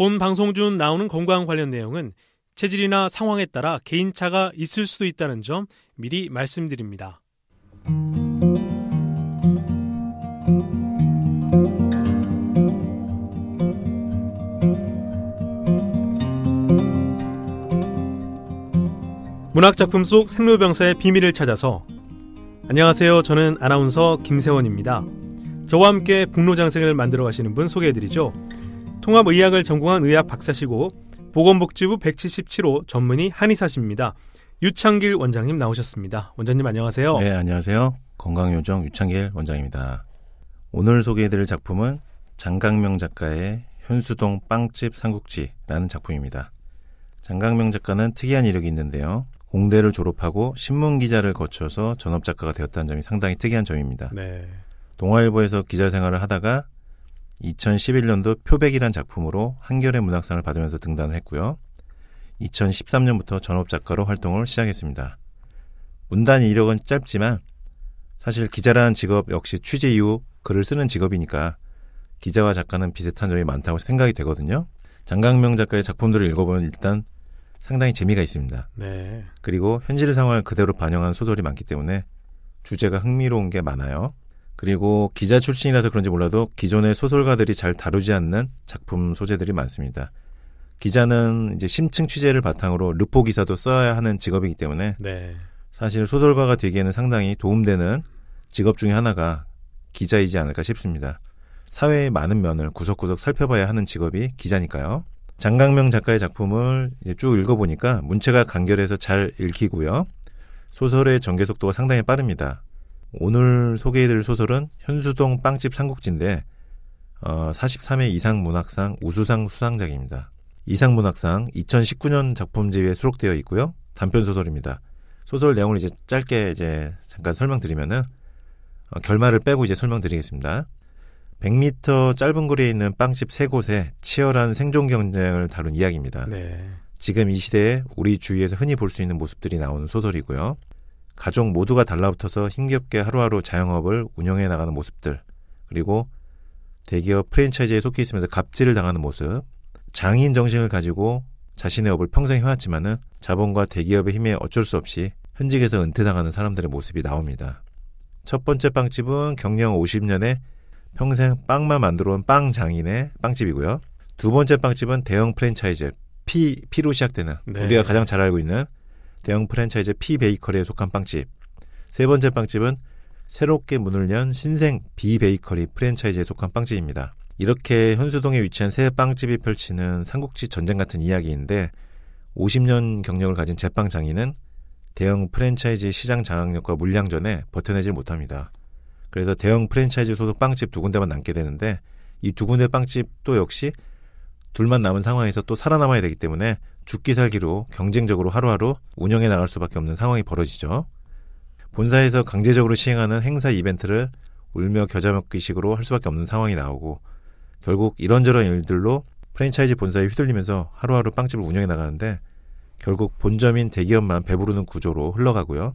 본 방송 중 나오는 건강 관련 내용은 체질이나 상황에 따라 개인차가 있을 수도 있다는 점 미리 말씀드립니다. 문학 작품 속 생로병사의 비밀을 찾아서 안녕하세요. 저는 아나운서 김세원입니다. 저와 함께 북로장생을 만들어 가시는 분 소개해드리죠. 통합의학을 전공한 의학 박사시고 보건복지부 177호 전문의 한의사십니다. 유창길 원장님 나오셨습니다. 원장님 안녕하세요. 네, 안녕하세요. 건강요정 유창길 원장입니다. 오늘 소개해드릴 작품은 장강명 작가의 현수동 빵집 삼국지라는 작품입니다. 장강명 작가는 특이한 이력이 있는데요. 공대를 졸업하고 신문 기자를 거쳐서 전업 작가가 되었다는 점이 상당히 특이한 점입니다. 네. 동아일보에서 기자 생활을 하다가 2011년도 표백이란 작품으로 한겨레 문학상을 받으면서 등단을 했고요. 2013년부터 전업작가로 활동을 시작했습니다. 문단 이력은 짧지만 사실 기자라는 직업 역시 취재 이후 글을 쓰는 직업이니까 기자와 작가는 비슷한 점이 많다고 생각이 되거든요. 장강명 작가의 작품들을 읽어보면 일단 상당히 재미가 있습니다. 네. 그리고 현실 상황을 그대로 반영한 소설이 많기 때문에 주제가 흥미로운 게 많아요. 그리고 기자 출신이라서 그런지 몰라도 기존의 소설가들이 잘 다루지 않는 작품 소재들이 많습니다. 기자는 이제 심층 취재를 바탕으로 르포 기사도 써야 하는 직업이기 때문에 네. 사실 소설가가 되기에는 상당히 도움되는 직업 중의 하나가 기자이지 않을까 싶습니다. 사회의 많은 면을 구석구석 살펴봐야 하는 직업이 기자니까요. 장강명 작가의 작품을 쭉 읽어보니까 문체가 간결해서 잘 읽히고요. 소설의 전개 속도가 상당히 빠릅니다. 오늘 소개해드릴 소설은 현수동 빵집 삼국지인데 어, 43회 이상문학상 우수상 수상작입니다. 이상문학상 2019년 작품집에 수록되어 있고요. 단편 소설입니다. 소설 내용을 이제 짧게 이제 잠깐 설명드리면은 어, 결말을 빼고 이제 설명드리겠습니다. 100m 짧은 거리에 있는 빵집 세 곳에 치열한 생존 경쟁을 다룬 이야기입니다. 네. 지금 이 시대에 우리 주위에서 흔히 볼 수 있는 모습들이 나오는 소설이고요. 가족 모두가 달라붙어서 힘겹게 하루하루 자영업을 운영해 나가는 모습들 그리고 대기업 프랜차이즈에 속해 있으면서 갑질을 당하는 모습 장인 정신을 가지고 자신의 업을 평생 해왔지만은 자본과 대기업의 힘에 어쩔 수 없이 현직에서 은퇴당하는 사람들의 모습이 나옵니다. 첫 번째 빵집은 경영 50년에 평생 빵만 만들어온 빵 장인의 빵집이고요. 두 번째 빵집은 대형 프랜차이즈 피, 피로 시작되는 네. 우리가 가장 잘 알고 있는 대형 프랜차이즈 피 베이커리에 속한 빵집. 세 번째 빵집은 새롭게 문을 연 신생 비 베이커리 프랜차이즈에 속한 빵집입니다. 이렇게 현수동에 위치한 새 빵집이 펼치는 삼국지 전쟁 같은 이야기인데 50년 경력을 가진 제빵 장인은 대형 프랜차이즈 시장 장악력과 물량전에 버텨내질 못합니다. 그래서 대형 프랜차이즈 소속 빵집 두 군데만 남게 되는데 이 두 군데 빵집도 역시 둘만 남은 상황에서 또 살아남아야 되기 때문에 죽기 살기로 경쟁적으로 하루하루 운영해 나갈 수밖에 없는 상황이 벌어지죠. 본사에서 강제적으로 시행하는 행사 이벤트를 울며 겨자 먹기식으로 할 수밖에 없는 상황이 나오고 결국 이런저런 일들로 프랜차이즈 본사에 휘둘리면서 하루하루 빵집을 운영해 나가는데 결국 본점인 대기업만 배부르는 구조로 흘러가고요.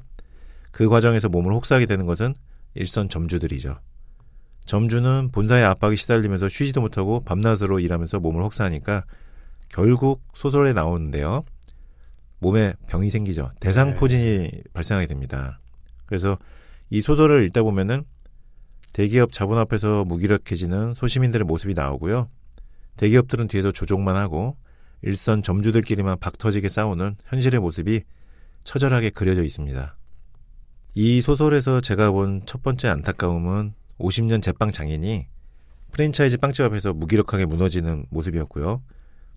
그 과정에서 몸을 혹사하게 되는 것은 일선 점주들이죠. 점주는 본사의 압박이 시달리면서 쉬지도 못하고 밤낮으로 일하면서 몸을 혹사하니까 결국 소설에 나오는데요. 몸에 병이 생기죠. 대상포진이 네. 발생하게 됩니다. 그래서 이 소설을 읽다 보면은 대기업 자본 앞에서 무기력해지는 소시민들의 모습이 나오고요. 대기업들은 뒤에서 조종만 하고 일선 점주들끼리만 박터지게 싸우는 현실의 모습이 처절하게 그려져 있습니다. 이 소설에서 제가 본 첫 번째 안타까움은 50년 제빵 장인이 프랜차이즈 빵집 앞에서 무기력하게 무너지는 모습이었고요.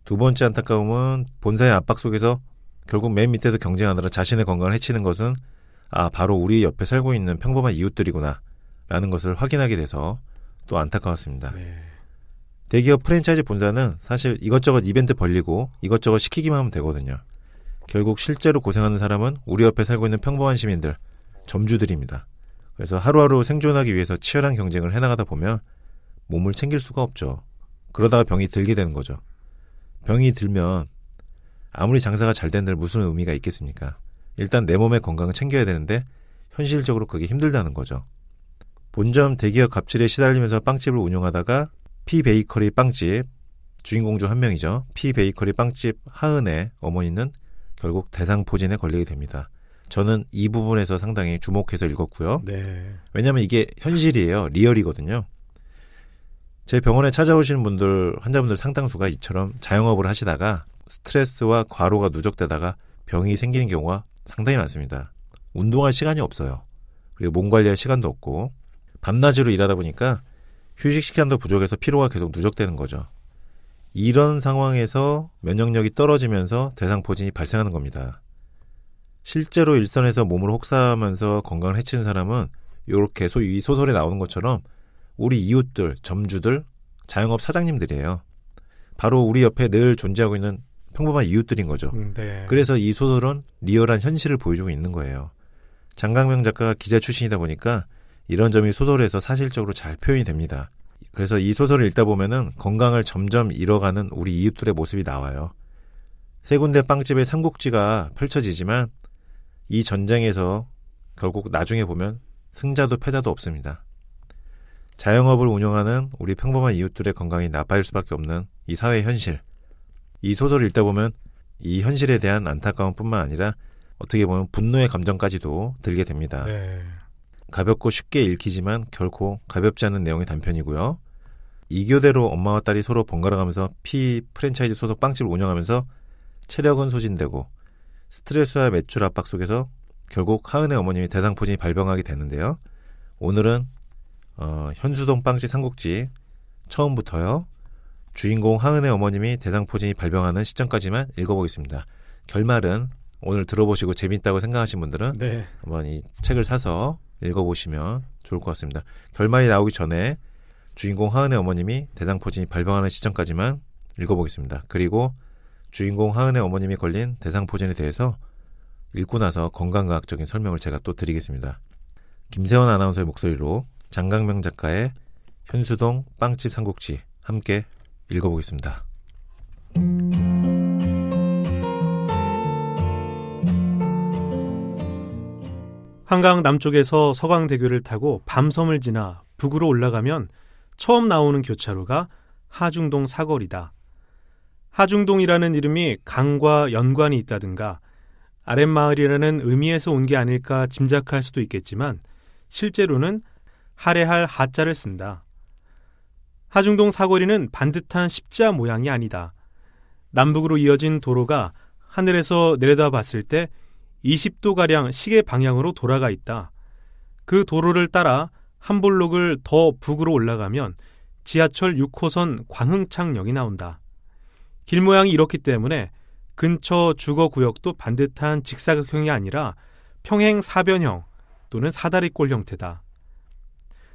두 번째 안타까움은 본사의 압박 속에서 결국 맨 밑에서 경쟁하느라 자신의 건강을 해치는 것은 아, 바로 우리 옆에 살고 있는 평범한 이웃들이구나. 라는 것을 확인하게 돼서 또 안타까웠습니다. 네. 대기업 프랜차이즈 본사는 사실 이것저것 이벤트 벌리고 이것저것 시키기만 하면 되거든요. 결국 실제로 고생하는 사람은 우리 옆에 살고 있는 평범한 시민들, 점주들입니다. 그래서 하루하루 생존하기 위해서 치열한 경쟁을 해나가다 보면 몸을 챙길 수가 없죠. 그러다가 병이 들게 되는 거죠. 병이 들면 아무리 장사가 잘 된들 무슨 의미가 있겠습니까? 일단 내 몸의 건강을 챙겨야 되는데 현실적으로 그게 힘들다는 거죠. 본점 대기업 갑질에 시달리면서 빵집을 운영하다가 피 베이커리 빵집 주인공 중 한 명이죠. 피 베이커리 빵집 하은의 어머니는 결국 대상포진에 걸리게 됩니다. 저는 이 부분에서 상당히 주목해서 읽었고요. 네. 왜냐하면 이게 현실이에요. 리얼이거든요. 제 병원에 찾아오시는 분들 환자분들 상당수가 이처럼 자영업을 하시다가 스트레스와 과로가 누적되다가 병이 생기는 경우가 상당히 많습니다. 운동할 시간이 없어요. 그리고 몸 관리할 시간도 없고 밤낮으로 일하다 보니까 휴식 시간도 부족해서 피로가 계속 누적되는 거죠. 이런 상황에서 면역력이 떨어지면서 대상포진이 발생하는 겁니다. 실제로 일선에서 몸을 혹사하면서 건강을 해치는 사람은 이렇게 소위 소설에 나오는 것처럼 우리 이웃들, 점주들, 자영업 사장님들이에요. 바로 우리 옆에 늘 존재하고 있는 평범한 이웃들인 거죠. 음, 네. 그래서 이 소설은 리얼한 현실을 보여주고 있는 거예요. 장강명 작가가 기자 출신이다 보니까 이런 점이 소설에서 사실적으로 잘 표현이 됩니다. 그래서 이 소설을 읽다 보면은 건강을 점점 잃어가는 우리 이웃들의 모습이 나와요. 세 군데 빵집의 삼국지가 펼쳐지지만 이 전쟁에서 결국 나중에 보면 승자도 패자도 없습니다. 자영업을 운영하는 우리 평범한 이웃들의 건강이 나빠질 수밖에 없는 이 사회의 현실. 이 소설을 읽다 보면 이 현실에 대한 안타까움뿐만 아니라 어떻게 보면 분노의 감정까지도 들게 됩니다. 네. 가볍고 쉽게 읽히지만 결코 가볍지 않은 내용의 단편이고요. 이교대로 엄마와 딸이 서로 번갈아 가면서 피 프랜차이즈 소속 빵집을 운영하면서 체력은 소진되고 스트레스와 매출 압박 속에서 결국 하은의 어머님이 대상포진이 발병하게 되는데요. 오늘은 어, 현수동 빵지 삼국지 처음부터요. 주인공 하은의 어머님이 대상포진이 발병하는 시점까지만 읽어보겠습니다. 결말은 오늘 들어보시고 재밌다고 생각하신 분들은 네. 한번 이 책을 사서 읽어보시면 좋을 것 같습니다. 결말이 나오기 전에 주인공 하은의 어머님이 대상포진이 발병하는 시점까지만 읽어보겠습니다. 그리고 주인공 하은의 어머님이 걸린 대상포진에 대해서 읽고 나서 건강과학적인 설명을 제가 또 드리겠습니다. 김세원 아나운서의 목소리로 장강명 작가의 현수동 빵집 삼국지 함께 읽어보겠습니다. 한강 남쪽에서 서강대교를 타고 밤섬을 지나 북으로 올라가면 처음 나오는 교차로가 하중동 사거리다. 하중동이라는 이름이 강과 연관이 있다든가 아랫마을이라는 의미에서 온 게 아닐까 짐작할 수도 있겠지만 실제로는 할애할 하자를 쓴다. 하중동 사거리는 반듯한 십자 모양이 아니다. 남북으로 이어진 도로가 하늘에서 내려다봤을 때 20도가량 시계 방향으로 돌아가 있다. 그 도로를 따라 한 블록을 더 북으로 올라가면 지하철 6호선 광흥창역이 나온다. 길 모양이 이렇기 때문에 근처 주거 구역도 반듯한 직사각형이 아니라 평행 사변형 또는 사다리꼴 형태다.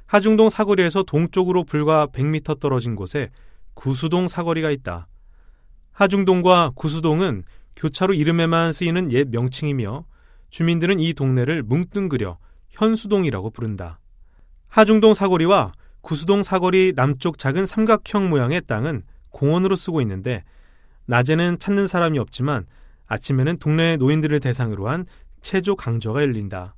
하중동 사거리에서 동쪽으로 불과 100m 떨어진 곳에 구수동 사거리가 있다. 하중동과 구수동은 교차로 이름에만 쓰이는 옛 명칭이며 주민들은 이 동네를 뭉뚱그려 현수동이라고 부른다. 하중동 사거리와 구수동 사거리 남쪽 작은 삼각형 모양의 땅은 공원으로 쓰고 있는데 낮에는 찾는 사람이 없지만 아침에는 동네 노인들을 대상으로 한 체조 강좌가 열린다.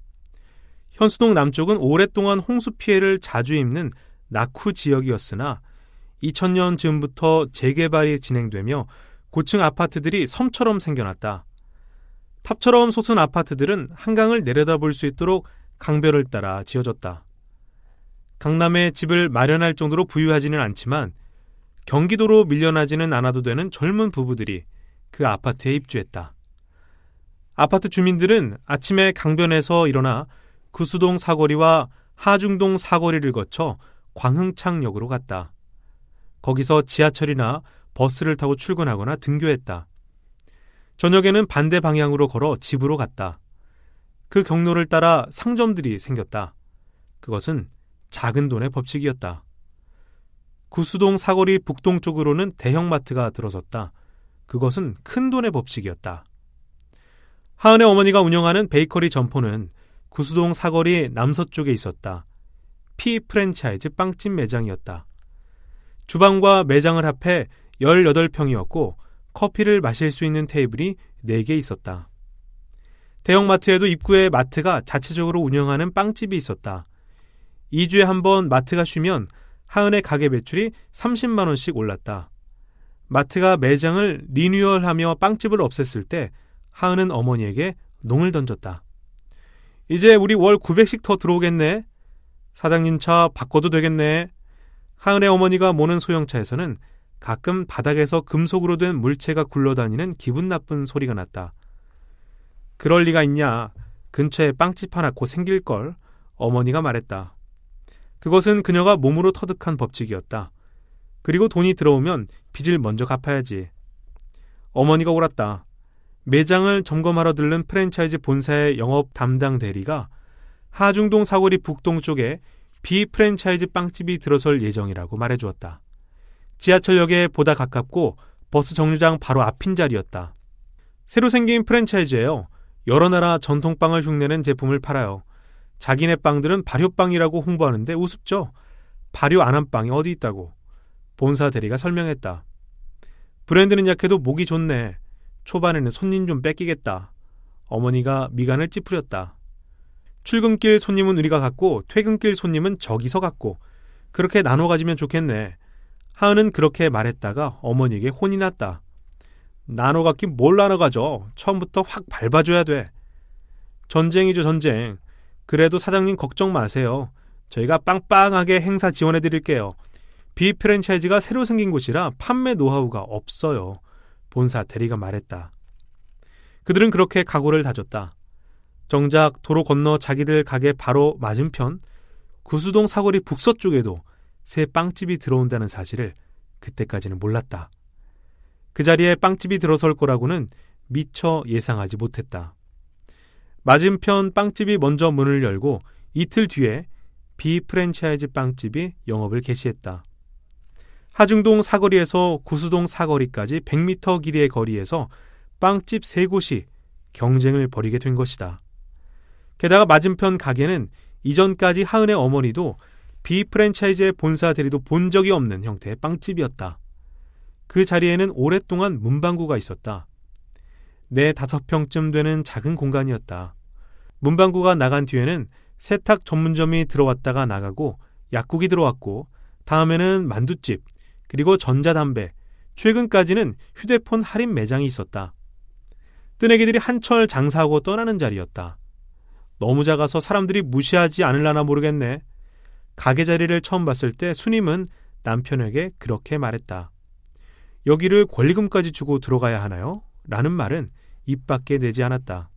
현수동 남쪽은 오랫동안 홍수 피해를 자주 입는 낙후 지역이었으나 2000년 즈음부터 재개발이 진행되며 고층 아파트들이 섬처럼 생겨났다. 탑처럼 솟은 아파트들은 한강을 내려다볼 수 있도록 강변을 따라 지어졌다. 강남에 집을 마련할 정도로 부유하지는 않지만 경기도로 밀려나지는 않아도 되는 젊은 부부들이 그 아파트에 입주했다. 아파트 주민들은 아침에 강변에서 일어나 구수동 사거리와 하중동 사거리를 거쳐 광흥창역으로 갔다. 거기서 지하철이나 버스를 타고 출근하거나 등교했다. 저녁에는 반대 방향으로 걸어 집으로 갔다. 그 경로를 따라 상점들이 생겼다. 그것은 작은 돈의 법칙이었다. 구수동 사거리 북동쪽으로는 대형마트가 들어섰다. 그것은 큰 돈의 법칙이었다. 하은의 어머니가 운영하는 베이커리 점포는 구수동 사거리 남서쪽에 있었다. 피 프랜차이즈 빵집 매장이었다. 주방과 매장을 합해 18평이었고 커피를 마실 수 있는 테이블이 4개 있었다. 대형마트에도 입구에 마트가 자체적으로 운영하는 빵집이 있었다. 2주에 한 번 마트가 쉬면 하은의 가게 매출이 30만원씩 올랐다. 마트가 매장을 리뉴얼하며 빵집을 없앴을 때 하은은 어머니에게 농을 던졌다. 이제 우리 월 900씩 더 들어오겠네. 사장님 차 바꿔도 되겠네. 하은의 어머니가 모는 소형차에서는 가끔 바닥에서 금속으로 된 물체가 굴러다니는 기분 나쁜 소리가 났다. 그럴 리가 있냐. 근처에 빵집 하나 곧 생길 걸. 어머니가 말했다. 그것은 그녀가 몸으로 터득한 법칙이었다. 그리고 돈이 들어오면 빚을 먼저 갚아야지. 어머니가 울었다 매장을 점검하러 들른 프랜차이즈 본사의 영업 담당 대리가 하중동 사거리 북동쪽에 비프랜차이즈 빵집이 들어설 예정이라고 말해주었다. 지하철역에 보다 가깝고 버스 정류장 바로 앞인 자리였다. 새로 생긴 프랜차이즈예요. 여러 나라 전통빵을 흉내낸 제품을 팔아요. 자기네 빵들은 발효빵이라고 홍보하는데 우습죠. 발효 안 한 빵이 어디 있다고. 본사 대리가 설명했다. 브랜드는 약해도 목이 좋네. 초반에는 손님 좀 뺏기겠다. 어머니가 미간을 찌푸렸다. 출근길 손님은 우리가 갖고 퇴근길 손님은 저기서 갖고 그렇게 나눠 가지면 좋겠네. 하은은 그렇게 말했다가 어머니에게 혼이 났다. 나눠 갖긴 뭘 나눠 가져. 처음부터 확 밟아줘야 돼. 전쟁이죠, 전쟁. 그래도 사장님 걱정 마세요. 저희가 빵빵하게 행사 지원해 드릴게요. 비 프랜차이즈가 새로 생긴 곳이라 판매 노하우가 없어요. 본사 대리가 말했다. 그들은 그렇게 각오를 다졌다. 정작 도로 건너 자기들 가게 바로 맞은편 구수동 사거리 북서쪽에도 새 빵집이 들어온다는 사실을 그때까지는 몰랐다. 그 자리에 빵집이 들어설 거라고는 미처 예상하지 못했다. 맞은편 빵집이 먼저 문을 열고 이틀 뒤에 비프랜차이즈 빵집이 영업을 개시했다. 하중동 사거리에서 구수동 사거리까지 100m 길이의 거리에서 빵집 세 곳이 경쟁을 벌이게 된 것이다. 게다가 맞은편 가게는 이전까지 하은의 어머니도 비 프랜차이즈의 본사 대리도 본 적이 없는 형태의 빵집이었다. 그 자리에는 오랫동안 문방구가 있었다. 내 네 다섯 평쯤 되는 작은 공간이었다. 문방구가 나간 뒤에는 세탁 전문점이 들어왔다가 나가고 약국이 들어왔고 다음에는 만두집, 그리고 전자담배, 최근까지는 휴대폰 할인 매장이 있었다. 뜨내기들이 한철 장사하고 떠나는 자리였다. 너무 작아서 사람들이 무시하지 않을라나 모르겠네. 가게 자리를 처음 봤을 때 수님은 남편에게 그렇게 말했다. 여기를 권리금까지 주고 들어가야 하나요? 라는 말은 입 밖에 내지 않았다.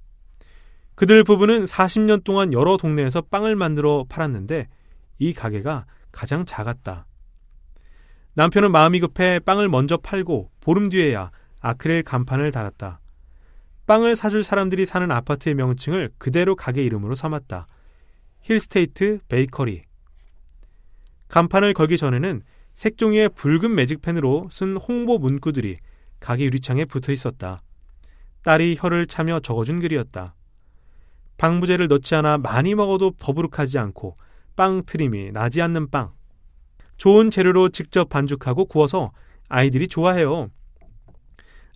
그들 부부는 40년 동안 여러 동네에서 빵을 만들어 팔았는데 이 가게가 가장 작았다. 남편은 마음이 급해 빵을 먼저 팔고 보름 뒤에야 아크릴 간판을 달았다. 빵을 사줄 사람들이 사는 아파트의 명칭을 그대로 가게 이름으로 삼았다. 힐스테이트 베이커리. 간판을 걸기 전에는 색종이의 붉은 매직펜으로 쓴 홍보 문구들이 가게 유리창에 붙어 있었다. 딸이 혀를 차며 적어준 글이었다. 방부제를 넣지 않아 많이 먹어도 더부룩하지 않고 빵 트림이 나지 않는 빵. 좋은 재료로 직접 반죽하고 구워서 아이들이 좋아해요.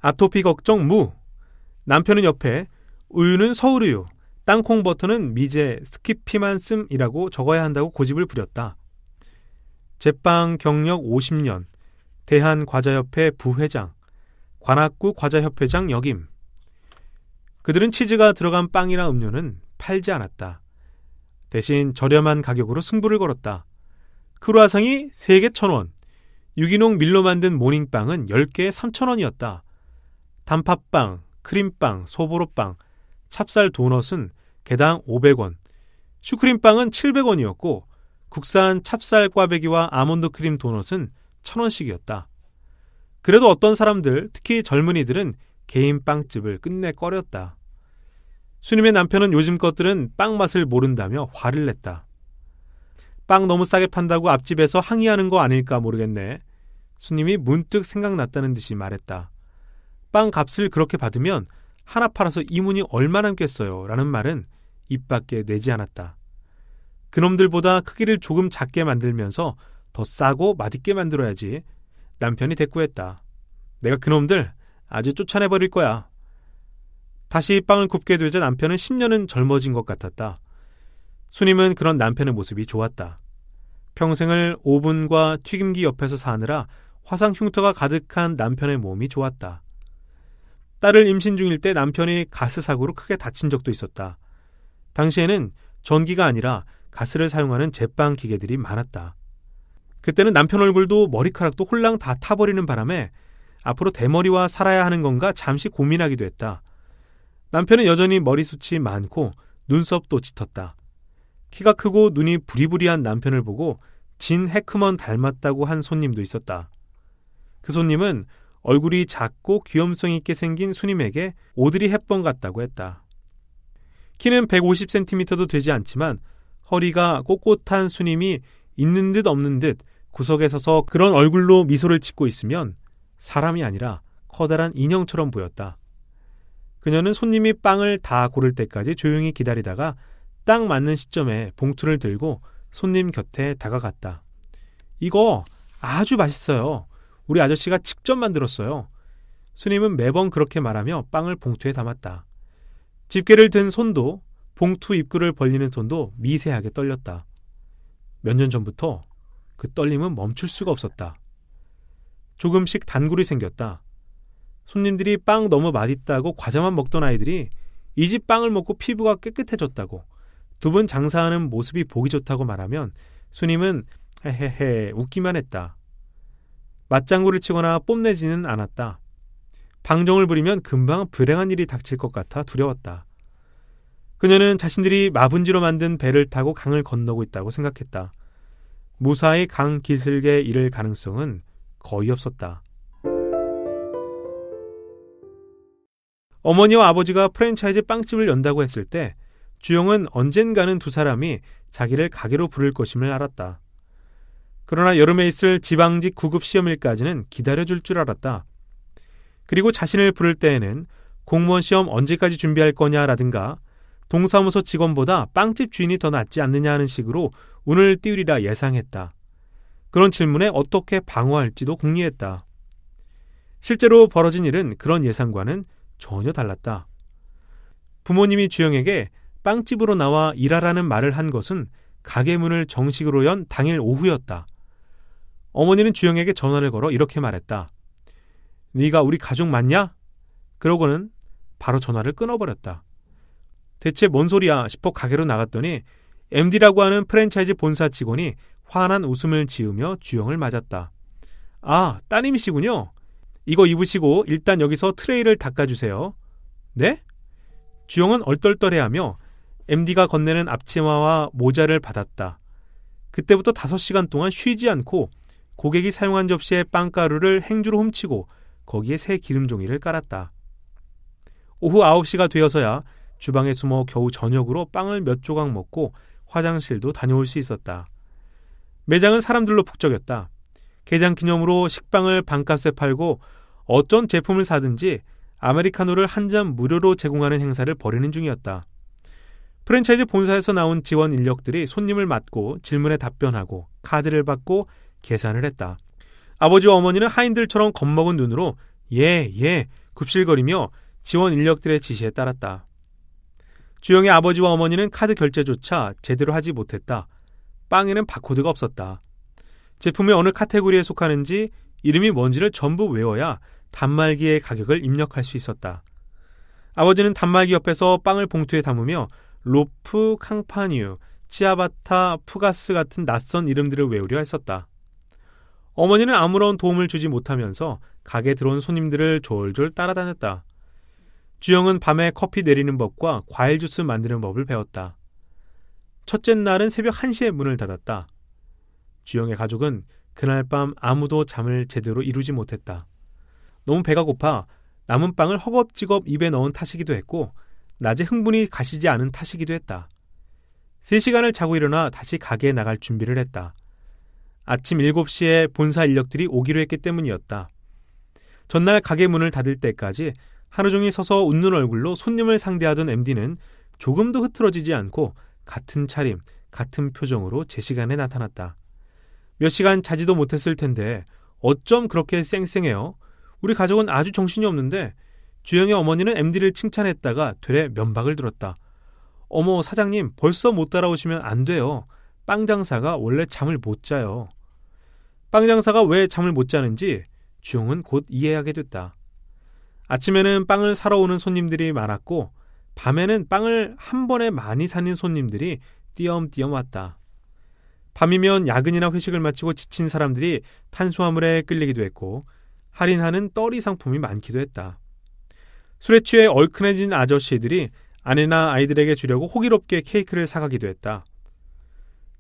아토피 걱정 무. 남편은 옆에 우유는 서울우유, 땅콩 버터는 미제 스키피만 씀이라고 적어야 한다고 고집을 부렸다. 제빵 경력 50년, 대한과자협회 부회장, 관악구 과자협회장 역임. 그들은 치즈가 들어간 빵이나 음료는 팔지 않았다. 대신 저렴한 가격으로 승부를 걸었다. 크루아상이 3개 1,000원, 유기농 밀로 만든 모닝빵은 10개에 3,000원이었다. 단팥빵, 크림빵, 소보로빵, 찹쌀 도넛은 개당 500원, 슈크림빵은 700원이었고 국산 찹쌀 꽈배기와 아몬드 크림 도넛은 1,000원씩이었다. 그래도 어떤 사람들, 특히 젊은이들은 개인 빵집을 끝내 꺼렸다. 수님의 남편은 요즘 것들은 빵 맛을 모른다며 화를 냈다. 빵 너무 싸게 판다고 앞집에서 항의하는 거 아닐까 모르겠네. 스님이 문득 생각났다는 듯이 말했다. 빵 값을 그렇게 받으면 하나 팔아서 이문이 얼마 남겠어요. 라는 말은 입 밖에 내지 않았다. 그놈들보다 크기를 조금 작게 만들면서 더 싸고 맛있게 만들어야지. 남편이 대꾸했다. 내가 그놈들 아주 쫓아내버릴 거야. 다시 빵을 굽게 되자 남편은 10년은 젊어진 것 같았다. 스님은 그런 남편의 모습이 좋았다. 평생을 오븐과 튀김기 옆에서 사느라 화상 흉터가 가득한 남편의 몸이 좋았다. 딸을 임신 중일 때 남편이 가스 사고로 크게 다친 적도 있었다. 당시에는 전기가 아니라 가스를 사용하는 제빵 기계들이 많았다. 그때는 남편 얼굴도 머리카락도 홀랑 다 타버리는 바람에 앞으로 대머리와 살아야 하는 건가 잠시 고민하기도 했다. 남편은 여전히 머리숱이 많고 눈썹도 짙었다. 키가 크고 눈이 부리부리한 남편을 보고 진 해크먼 닮았다고 한 손님도 있었다. 그 손님은 얼굴이 작고 귀염성 있게 생긴 순님에게 오드리 헵번 같다고 했다. 키는 150cm도 되지 않지만 허리가 꼿꼿한 순님이 있는 듯 없는 듯 구석에 서서 그런 얼굴로 미소를 짓고 있으면 사람이 아니라 커다란 인형처럼 보였다. 그녀는 손님이 빵을 다 고를 때까지 조용히 기다리다가 딱 맞는 시점에 봉투를 들고 손님 곁에 다가갔다. 이거 아주 맛있어요. 우리 아저씨가 직접 만들었어요. 손님은 매번 그렇게 말하며 빵을 봉투에 담았다. 집게를 든 손도 봉투 입구를 벌리는 손도 미세하게 떨렸다. 몇 년 전부터 그 떨림은 멈출 수가 없었다. 조금씩 단골이 생겼다. 손님들이 빵 너무 맛있다고 과자만 먹던 아이들이 이 집 빵을 먹고 피부가 깨끗해졌다고 두분 장사하는 모습이 보기 좋다고 말하면 스님은 헤헤헤 웃기만 했다. 맞장구를 치거나 뽐내지는 않았다. 방정을 부리면 금방 불행한 일이 닥칠 것 같아 두려웠다. 그녀는 자신들이 마분지로 만든 배를 타고 강을 건너고 있다고 생각했다. 무사히 강 기슭에 이를 가능성은 거의 없었다. 어머니와 아버지가 프랜차이즈 빵집을 연다고 했을 때 주영은 언젠가는 두 사람이 자기를 가게로 부를 것임을 알았다. 그러나 여름에 있을 지방직 구급 시험일까지는 기다려줄 줄 알았다. 그리고 자신을 부를 때에는 공무원 시험 언제까지 준비할 거냐라든가 동사무소 직원보다 빵집 주인이 더 낫지 않느냐 하는 식으로 운을 띄우리라 예상했다. 그런 질문에 어떻게 방어할지도 궁리했다. 실제로 벌어진 일은 그런 예상과는 전혀 달랐다. 부모님이 주영에게 빵집으로 나와 일하라는 말을 한 것은 가게 문을 정식으로 연 당일 오후였다. 어머니는 주영에게 전화를 걸어 이렇게 말했다. 네가 우리 가족 맞냐? 그러고는 바로 전화를 끊어버렸다. 대체 뭔 소리야 싶어 가게로 나갔더니 MD라고 하는 프랜차이즈 본사 직원이 환한 웃음을 지으며 주영을 맞았다. 아, 따님이시군요. 이거 입으시고 일단 여기서 트레이를 닦아주세요. 네? 주영은 얼떨떨해하며 MD가 건네는 앞치마와 모자를 받았다. 그때부터 5시간 동안 쉬지 않고 고객이 사용한 접시에 빵가루를 행주로 훔치고 거기에 새 기름종이를 깔았다. 오후 9시가 되어서야 주방에 숨어 겨우 저녁으로 빵을 몇 조각 먹고 화장실도 다녀올 수 있었다. 매장은 사람들로 북적였다. 개장 기념으로 식빵을 반값에 팔고 어떤 제품을 사든지 아메리카노를 한 잔 무료로 제공하는 행사를 벌이는 중이었다. 프랜차이즈 본사에서 나온 지원 인력들이 손님을 맞고 질문에 답변하고 카드를 받고 계산을 했다. 아버지와 어머니는 하인들처럼 겁먹은 눈으로 예, 예, 굽실거리며 지원 인력들의 지시에 따랐다. 주영의 아버지와 어머니는 카드 결제조차 제대로 하지 못했다. 빵에는 바코드가 없었다. 제품의 어느 카테고리에 속하는지 이름이 뭔지를 전부 외워야 단말기의 가격을 입력할 수 있었다. 아버지는 단말기 옆에서 빵을 봉투에 담으며 로프 캉파뉴, 치아바타, 푸가스 같은 낯선 이름들을 외우려 했었다. 어머니는 아무런 도움을 주지 못하면서 가게 들어온 손님들을 졸졸 따라다녔다. 주영은 밤에 커피 내리는 법과 과일 주스 만드는 법을 배웠다. 첫째 날은 새벽 1시에 문을 닫았다. 주영의 가족은 그날 밤 아무도 잠을 제대로 이루지 못했다. 너무 배가 고파 남은 빵을 허겁지겁 입에 넣은 탓이기도 했고 낮에 흥분이 가시지 않은 탓이기도 했다. 3시간을 자고 일어나 다시 가게에 나갈 준비를 했다. 아침 7시에 본사 인력들이 오기로 했기 때문이었다. 전날 가게 문을 닫을 때까지 하루 종일 서서 웃는 얼굴로 손님을 상대하던 MD는 조금도 흐트러지지 않고 같은 차림, 같은 표정으로 제 시간에 나타났다. 몇 시간 자지도 못했을 텐데 어쩜 그렇게 쌩쌩해요? 우리 가족은 아주 정신이 없는데 주영의 어머니는 MD를 칭찬했다가 되레 면박을 들었다. 어머 사장님 벌써 못 따라오시면 안 돼요. 빵 장사가 원래 잠을 못 자요. 빵 장사가 왜 잠을 못 자는지 주영은 곧 이해하게 됐다. 아침에는 빵을 사러 오는 손님들이 많았고 밤에는 빵을 한 번에 많이 사는 손님들이 띄엄띄엄 왔다. 밤이면 야근이나 회식을 마치고 지친 사람들이 탄수화물에 끌리기도 했고 할인하는 떨이 상품이 많기도 했다. 술에 취해 얼큰해진 아저씨들이 아내나 아이들에게 주려고 호기롭게 케이크를 사가기도 했다.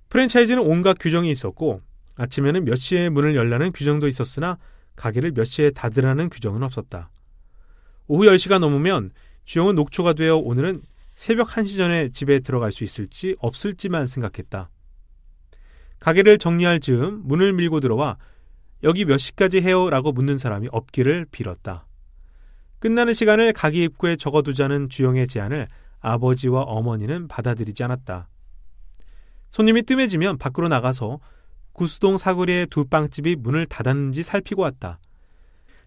프랜차이즈는 온갖 규정이 있었고 아침에는 몇 시에 문을 열라는 규정도 있었으나 가게를 몇 시에 닫으라는 규정은 없었다. 오후 10시가 넘으면 주영은 녹초가 되어 오늘은 새벽 1시 전에 집에 들어갈 수 있을지 없을지만 생각했다. 가게를 정리할 즈음 문을 밀고 들어와 여기 몇 시까지 해요? 라고 묻는 사람이 없기를 빌었다. 끝나는 시간을 가기 입구에 적어두자는 주영의 제안을 아버지와 어머니는 받아들이지 않았다. 손님이 뜸해지면 밖으로 나가서 구수동 사거리의 두 빵집이 문을 닫았는지 살피고 왔다.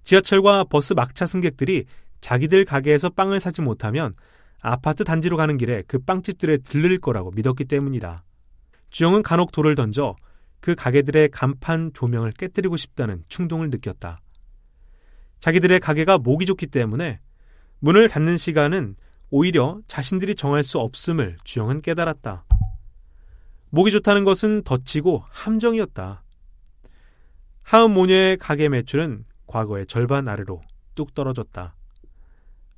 지하철과 버스 막차 승객들이 자기들 가게에서 빵을 사지 못하면 아파트 단지로 가는 길에 그 빵집들에 들를 거라고 믿었기 때문이다. 주영은 간혹 돌을 던져 그 가게들의 간판 조명을 깨뜨리고 싶다는 충동을 느꼈다. 자기들의 가게가 목이 좋기 때문에 문을 닫는 시간은 오히려 자신들이 정할 수 없음을 주영은 깨달았다. 목이 좋다는 것은 덧치고 함정이었다. 하은 모녀의 가게 매출은 과거의 절반 아래로 뚝 떨어졌다.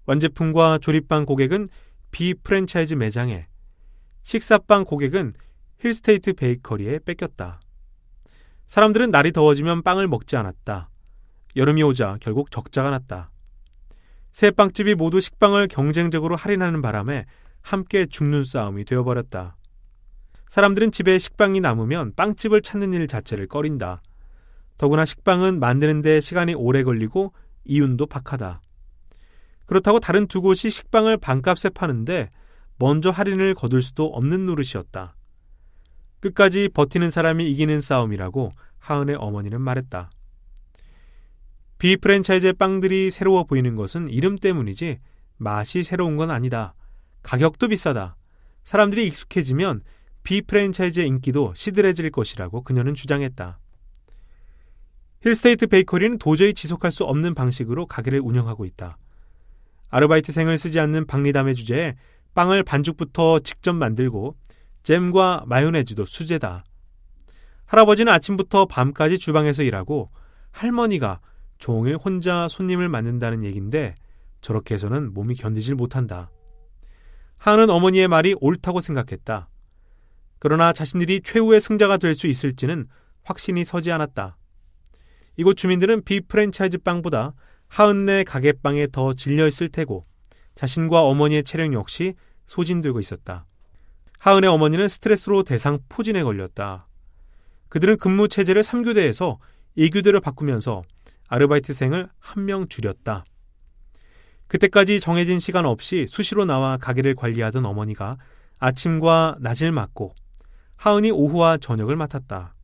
완제품과 조립방 고객은 비프랜차이즈 매장에, 식사빵 고객은 힐스테이트 베이커리에 뺏겼다. 사람들은 날이 더워지면 빵을 먹지 않았다. 여름이 오자 결국 적자가 났다. 세 빵집이 모두 식빵을 경쟁적으로 할인하는 바람에 함께 죽는 싸움이 되어버렸다. 사람들은 집에 식빵이 남으면 빵집을 찾는 일 자체를 꺼린다. 더구나 식빵은 만드는데 시간이 오래 걸리고 이윤도 박하다. 그렇다고 다른 두 곳이 식빵을 반값에 파는데 먼저 할인을 거둘 수도 없는 노릇이었다. 끝까지 버티는 사람이 이기는 싸움이라고 하은의 어머니는 말했다. 비프랜차이즈의 빵들이 새로워 보이는 것은 이름 때문이지 맛이 새로운 건 아니다. 가격도 비싸다. 사람들이 익숙해지면 비프랜차이즈의 인기도 시들해질 것이라고 그녀는 주장했다. 힐스테이트 베이커리는 도저히 지속할 수 없는 방식으로 가게를 운영하고 있다. 아르바이트생을 쓰지 않는 박리담의 주제에 빵을 반죽부터 직접 만들고 잼과 마요네즈도 수제다. 할아버지는 아침부터 밤까지 주방에서 일하고 할머니가 종일 혼자 손님을 맞는다는 얘긴데 저렇게 해서는 몸이 견디질 못한다. 하은은 어머니의 말이 옳다고 생각했다. 그러나 자신들이 최후의 승자가 될 수 있을지는 확신이 서지 않았다. 이곳 주민들은 비프랜차이즈 빵보다 하은내 가게빵에 더 질려 있을 테고 자신과 어머니의 체력 역시 소진되고 있었다. 하은의 어머니는 스트레스로 대상 포진에 걸렸다. 그들은 근무 체제를 3교대에서 2교대로 바꾸면서 아르바이트생을 한 명 줄였다. 그때까지 정해진 시간 없이 수시로 나와 가게를 관리하던 어머니가 아침과 낮을 맡고 하은이 오후와 저녁을 맡았다.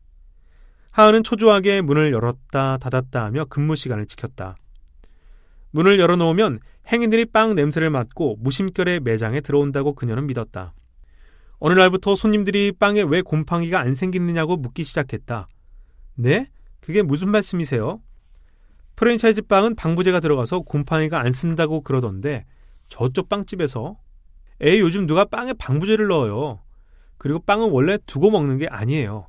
하은은 초조하게 문을 열었다 닫았다 하며 근무 시간을 지켰다. 문을 열어놓으면 행인들이 빵 냄새를 맡고 무심결에 매장에 들어온다고 그녀는 믿었다. 어느 날부터 손님들이 빵에 왜 곰팡이가 안 생기느냐고 묻기 시작했다. 네? 그게 무슨 말씀이세요? 프랜차이즈 빵은 방부제가 들어가서 곰팡이가 안 쓴다고 그러던데 저쪽 빵집에서 에이 요즘 누가 빵에 방부제를 넣어요. 그리고 빵은 원래 두고 먹는 게 아니에요.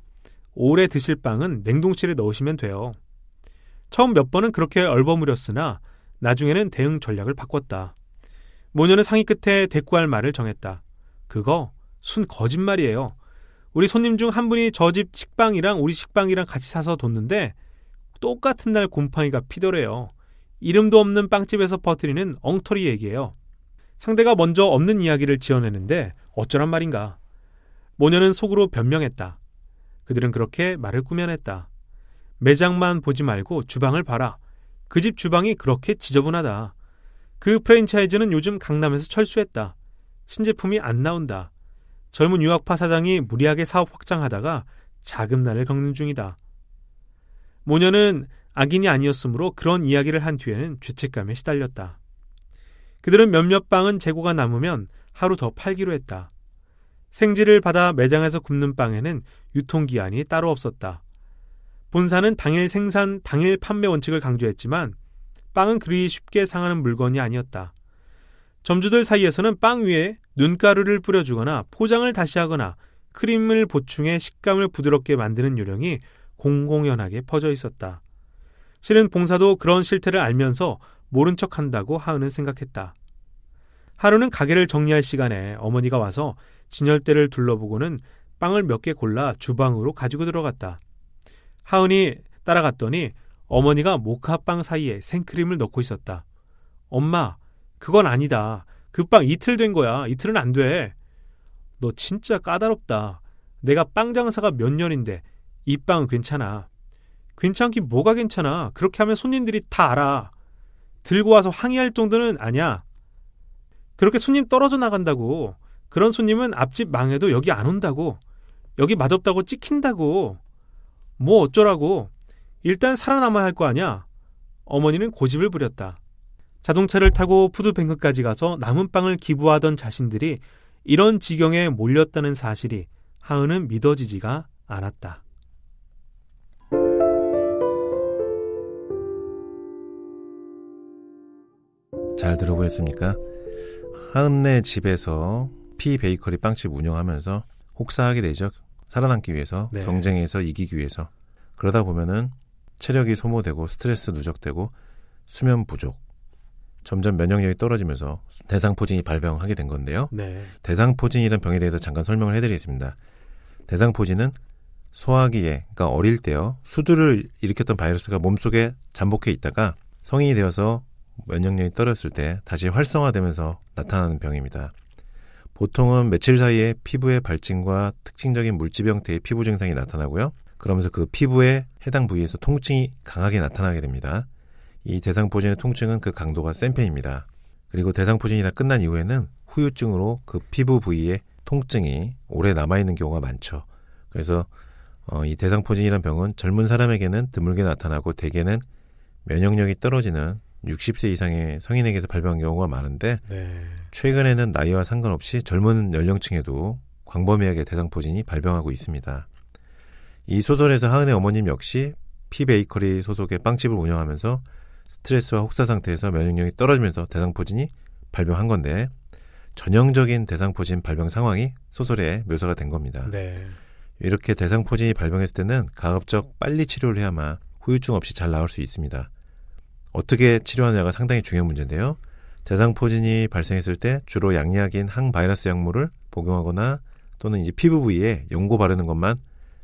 오래 드실 빵은 냉동실에 넣으시면 돼요. 처음 몇 번은 그렇게 얼버무렸으나 나중에는 대응 전략을 바꿨다. 모녀는 상의 끝에 대꾸할 말을 정했다. 그거 순 거짓말이에요. 우리 손님 중 한 분이 저 집 식빵이랑 우리 식빵이랑 같이 사서 뒀는데 똑같은 날 곰팡이가 피더래요. 이름도 없는 빵집에서 퍼뜨리는 엉터리 얘기예요. 상대가 먼저 없는 이야기를 지어내는데 어쩌란 말인가. 모녀는 속으로 변명했다. 그들은 그렇게 말을 꾸며냈다. 매장만 보지 말고 주방을 봐라. 그 집 주방이 그렇게 지저분하다. 그 프랜차이즈는 요즘 강남에서 철수했다. 신제품이 안 나온다. 젊은 유학파 사장이 무리하게 사업 확장하다가 자금난을 겪는 중이다. 모녀는 악인이 아니었으므로 그런 이야기를 한 뒤에는 죄책감에 시달렸다. 그들은 몇몇 빵은 재고가 남으면 하루 더 팔기로 했다. 생지를 받아 매장에서 굽는 빵에는 유통기한이 따로 없었다. 본사는 당일 생산, 당일 판매 원칙을 강조했지만 빵은 그리 쉽게 상하는 물건이 아니었다. 점주들 사이에서는 빵 위에 눈가루를 뿌려주거나 포장을 다시 하거나 크림을 보충해 식감을 부드럽게 만드는 요령이 공공연하게 퍼져 있었다. 실은 봉사도 그런 실태를 알면서 모른 척 한다고 하은은 생각했다. 하루는 가게를 정리할 시간에 어머니가 와서 진열대를 둘러보고는 빵을 몇 개 골라 주방으로 가지고 들어갔다. 하은이 따라갔더니 어머니가 모카빵 사이에 생크림을 넣고 있었다. 엄마, 그건 아니다. 그 빵 이틀 된 거야. 이틀은 안 돼. 너 진짜 까다롭다. 내가 빵 장사가 몇 년인데 입방은 괜찮아. 괜찮긴 뭐가 괜찮아. 그렇게 하면 손님들이 다 알아. 들고 와서 항의할 정도는 아니야. 그렇게 손님 떨어져 나간다고. 그런 손님은 앞집 망해도 여기 안 온다고. 여기 맛없다고 찍힌다고. 뭐 어쩌라고. 일단 살아남아야 할 거 아니야. 어머니는 고집을 부렸다. 자동차를 타고 푸드뱅크까지 가서 남은 빵을 기부하던 자신들이 이런 지경에 몰렸다는 사실이 하은은 믿어지지가 않았다. 잘 들어보셨습니까? 하은네 집에서 피 베이커리 빵집 운영하면서 혹사하게 되죠. 살아남기 위해서 네. 경쟁에서 이기기 위해서 그러다 보면은 체력이 소모되고 스트레스 누적되고 수면 부족 점점 면역력이 떨어지면서 대상포진이 발병하게 된 건데요. 네. 대상포진이라는 병에 대해서 잠깐 설명을 해드리겠습니다. 대상포진은 소화기에 그러니까 어릴 때요 수두를 일으켰던 바이러스가 몸속에 잠복해 있다가 성인이 되어서 면역력이 떨어졌을 때 다시 활성화되면서 나타나는 병입니다. 보통은 며칠 사이에 피부의 발진과 특징적인 물집 형태의 피부 증상이 나타나고요. 그러면서 그 피부의 해당 부위에서 통증이 강하게 나타나게 됩니다. 이 대상포진의 통증은 그 강도가 센 편입니다. 그리고 대상포진이 다 끝난 이후에는 후유증으로 그 피부 부위에 통증이 오래 남아있는 경우가 많죠. 그래서 어, 이 대상포진이란 병은 젊은 사람에게는 드물게 나타나고 대개는 면역력이 떨어지는 60세 이상의 성인에게서 발병한 경우가 많은데 네. 최근에는 나이와 상관없이 젊은 연령층에도 광범위하게 대상포진이 발병하고 있습니다. 이 소설에서 하은의 어머님 역시 피베이커리 소속의 빵집을 운영하면서 스트레스와 혹사 상태에서 면역력이 떨어지면서 대상포진이 발병한 건데 전형적인 대상포진 발병 상황이 소설에 묘사가 된 겁니다. 네. 이렇게 대상포진이 발병했을 때는 가급적 빨리 치료를 해야만 후유증 없이 잘 나올 수 있습니다. 어떻게 치료하느냐가 상당히 중요한 문제인데요. 대상포진이 발생했을 때 주로 양약인 항바이러스 약물을 복용하거나 또는 이제 피부 부위에 연고 바르는 것만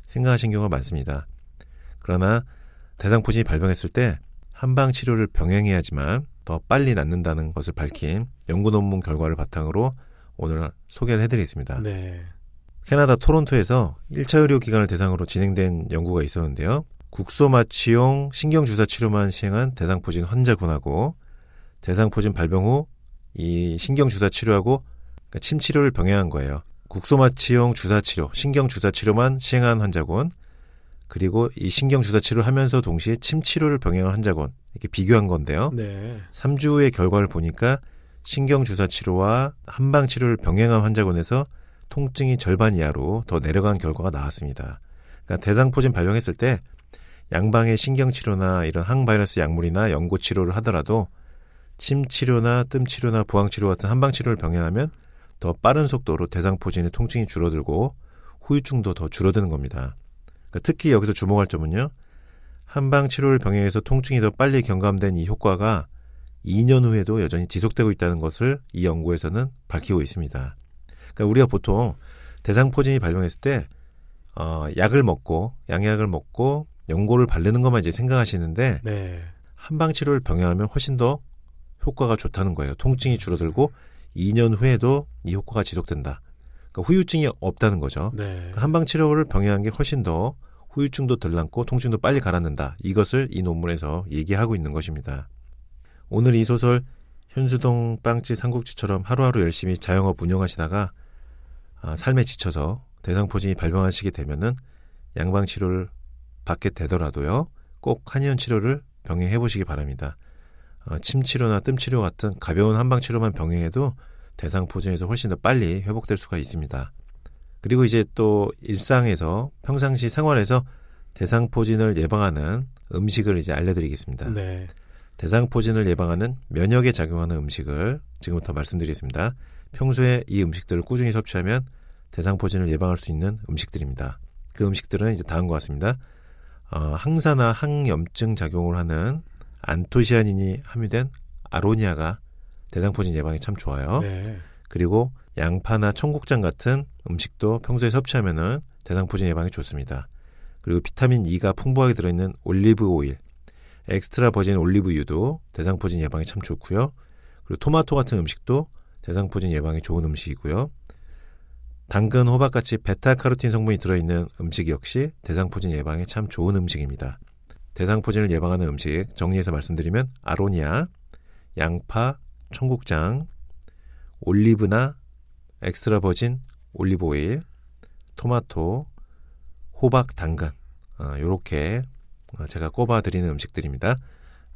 생각하신 경우가 많습니다. 그러나 대상포진이 발병했을 때 한방 치료를 병행해야지만 더 빨리 낫는다는 것을 밝힌 연구 논문 결과를 바탕으로 오늘 소개를 해드리겠습니다. 네. 캐나다 토론토에서 1차 의료기관을 대상으로 진행된 연구가 있었는데요. 국소마취용 신경주사 치료만 시행한 대상포진 환자군하고 대상포진 발병 후 이 신경주사 치료하고 그러니까 침치료를 병행한 거예요. 국소마취용 주사치료, 신경주사치료만 시행한 환자군 그리고 이 신경주사치료를 하면서 동시에 침치료를 병행한 환자군 이렇게 비교한 건데요. 네. 3주 후의 결과를 보니까 신경주사치료와 한방치료를 병행한 환자군에서 통증이 절반 이하로 더 내려간 결과가 나왔습니다. 그러니까 대상포진 발병했을 때 양방의 신경치료나 이런 항바이러스 약물이나 연고치료를 하더라도 침치료나 뜸치료나 부항치료 같은 한방치료를 병행하면 더 빠른 속도로 대상포진의 통증이 줄어들고 후유증도 더 줄어드는 겁니다. 그러니까 특히 여기서 주목할 점은요. 한방치료를 병행해서 통증이 더 빨리 경감된 이 효과가 2년 후에도 여전히 지속되고 있다는 것을 이 연구에서는 밝히고 있습니다. 그러니까 우리가 보통 대상포진이 발병했을 때 어, 약을 먹고 양약을 먹고 연고를 바르는 것만 이제 생각하시는데 네. 한방 치료를 병행하면 훨씬 더 효과가 좋다는 거예요. 통증이 줄어들고 2년 후에도 이 효과가 지속된다. 그러니까 후유증이 없다는 거죠. 네. 그러니까 한방 치료를 병행한 게 훨씬 더 후유증도 덜 남고 통증도 빨리 가라앉는다. 이것을 이 논문에서 얘기하고 있는 것입니다. 오늘 이 소설 현수동 빵집 삼국지처럼 하루하루 열심히 자영업 운영하시다가 아, 삶에 지쳐서 대상포진이 발병하시게 되면은 양방 치료를 받게 되더라도요. 꼭 한의원 치료를 병행해 보시기 바랍니다. 어, 침 치료나 뜸 치료 같은 가벼운 한방 치료만 병행해도 대상 포진에서 훨씬 더 빨리 회복될 수가 있습니다. 그리고 이제 또 일상에서 평상시 생활에서 대상포진을 예방하는 음식을 이제 알려드리겠습니다. 네. 대상포진을 예방하는 면역에 작용하는 음식을 지금부터 말씀드리겠습니다. 평소에 이 음식들을 꾸준히 섭취하면 대상포진을 예방할 수 있는 음식들입니다. 그 음식들은 이제 다음과 같습니다. 어, 항산화 항염증 작용을 하는 안토시아닌이 함유된 아로니아가 대장포진 예방에 참 좋아요. 네. 그리고 양파나 청국장 같은 음식도 평소에 섭취하면은 대장포진 예방에 좋습니다. 그리고 비타민 E가 풍부하게 들어있는 올리브 오일, 엑스트라 버진 올리브유도 대장포진 예방에 참 좋고요. 그리고 토마토 같은 음식도 대상포진 예방에 좋은 음식이고요. 당근, 호박같이 베타카로틴 성분이 들어있는 음식 역시 대상포진 예방에 참 좋은 음식입니다. 대상포진을 예방하는 음식 정리해서 말씀드리면 아로니아, 양파, 청국장, 올리브나 엑스트라버진 올리브오일, 토마토, 호박, 당근 이렇게 어, 어, 제가 꼽아드리는 음식들입니다.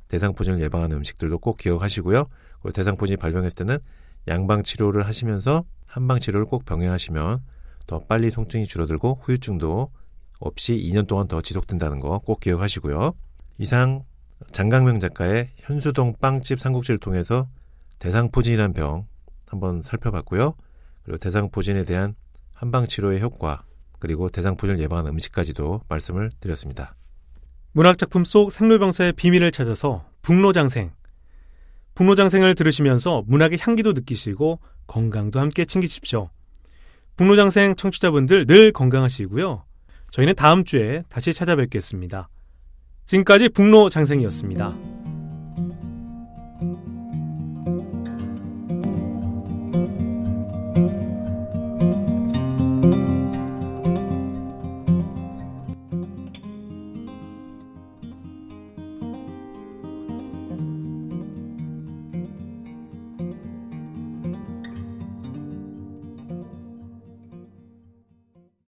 대상포진을 예방하는 음식들도 꼭 기억하시고요. 대상포진이 발병했을 때는 양방치료를 하시면서 한방 치료를 꼭 병행하시면 더 빨리 통증이 줄어들고 후유증도 없이 2년 동안 더 지속된다는 거 꼭 기억하시고요. 이상 장강명 작가의 현수동 빵집 삼국지를 통해서 대상포진이란 병 한번 살펴봤고요. 그리고 대상포진에 대한 한방치료의 효과 그리고 대상포진을 예방하는 음식까지도 말씀을 드렸습니다. 문학작품 속 생로병사의 비밀을 찾아서 북로장생 분로장생을 들으시면서 문학의 향기도 느끼시고 건강도 함께 챙기십시오. 분로장생 청취자분들 늘 건강하시고요. 저희는 다음 주에 다시 찾아뵙겠습니다. 지금까지 북로장생이었습니다.